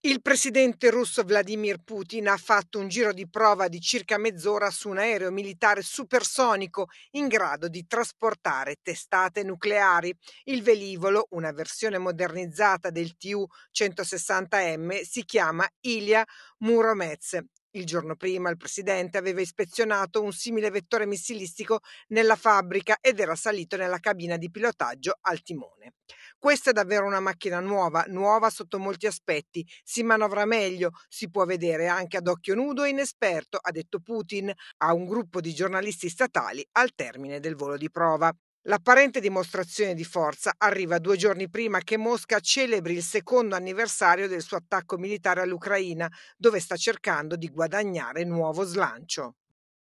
Il presidente russo Vladimir Putin ha fatto un giro di prova di circa mezz'ora su un aereo militare supersonico in grado di trasportare testate nucleari. Il velivolo, una versione modernizzata del TU-160M, si chiama Ilya Muromets. Il giorno prima il presidente aveva ispezionato un simile vettore missilistico nella fabbrica ed era salito nella cabina di pilotaggio al timone. Questa è davvero una macchina nuova, nuova sotto molti aspetti, si manovra meglio, si può vedere anche ad occhio nudo e inesperto, ha detto Putin a un gruppo di giornalisti statali al termine del volo di prova. L'apparente dimostrazione di forza arriva due giorni prima che Mosca celebri il secondo anniversario del suo attacco militare all'Ucraina, dove sta cercando di guadagnare nuovo slancio.